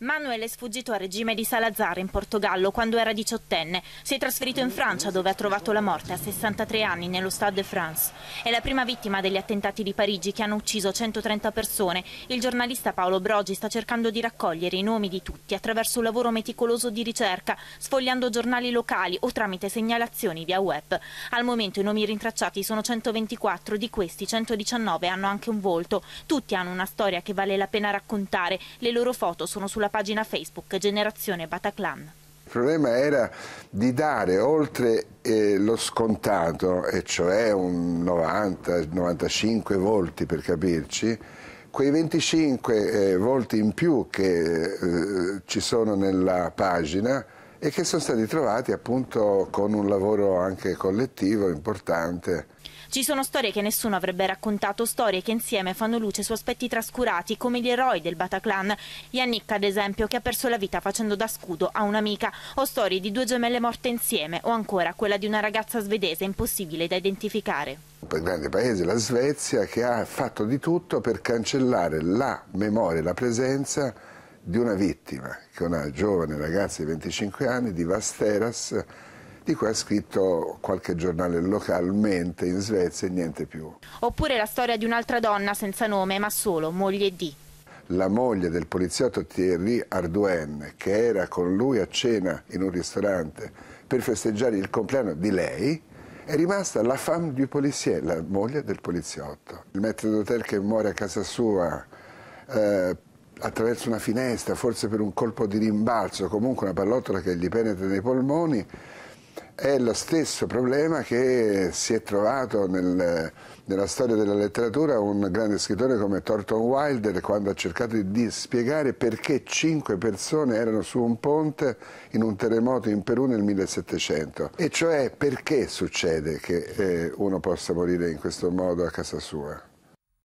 Manuel è sfuggito al regime di Salazar in Portogallo quando era diciottenne. Si è trasferito in Francia dove ha trovato la morte a 63 anni nello Stade de France. È la prima vittima degli attentati di Parigi che hanno ucciso 130 persone. Il giornalista Paolo Brogi sta cercando di raccogliere i nomi di tutti attraverso un lavoro meticoloso di ricerca, sfogliando giornali locali o tramite segnalazioni via web. Al momento i nomi rintracciati sono 124, di questi 119 hanno anche un volto. Tutti hanno una storia che vale la pena raccontare. Le loro foto sono sulla sulla pagina Facebook Generazione Bataclan. Il problema era di dare oltre eh, lo scontato, e cioè un 90-95 volti per capirci, quei 25 eh, volti in più che eh, ci sono nella pagina e che sono stati trovati appunto con un lavoro anche collettivo importante. Ci sono storie che nessuno avrebbe raccontato, storie che insieme fanno luce su aspetti trascurati, come gli eroi del Bataclan, Yannick ad esempio, che ha perso la vita facendo da scudo a un'amica, o storie di due gemelle morte insieme, o ancora quella di una ragazza svedese impossibile da identificare. Un grande paese, la Svezia, che ha fatto di tutto per cancellare la memoria, la presenza di una vittima, che è una giovane ragazza di 25 anni, di Vasteras, di cui ha scritto qualche giornale localmente in Svezia e niente più. Oppure la storia di un'altra donna senza nome, ma solo moglie di. La moglie del poliziotto Thierry Ardouin, che era con lui a cena in un ristorante per festeggiare il compleanno di lei, è rimasta la femme du policier, la moglie del poliziotto. Il maître d'hotel che muore a casa sua eh, attraverso una finestra, forse per un colpo di rimbalzo, comunque una pallottola che gli penetra nei polmoni, è lo stesso problema che si è trovato nel, nella storia della letteratura un grande scrittore come Thornton Wilder quando ha cercato di spiegare perché cinque persone erano su un ponte in un terremoto in Perù nel 1700 e cioè perché succede che eh, uno possa morire in questo modo a casa sua.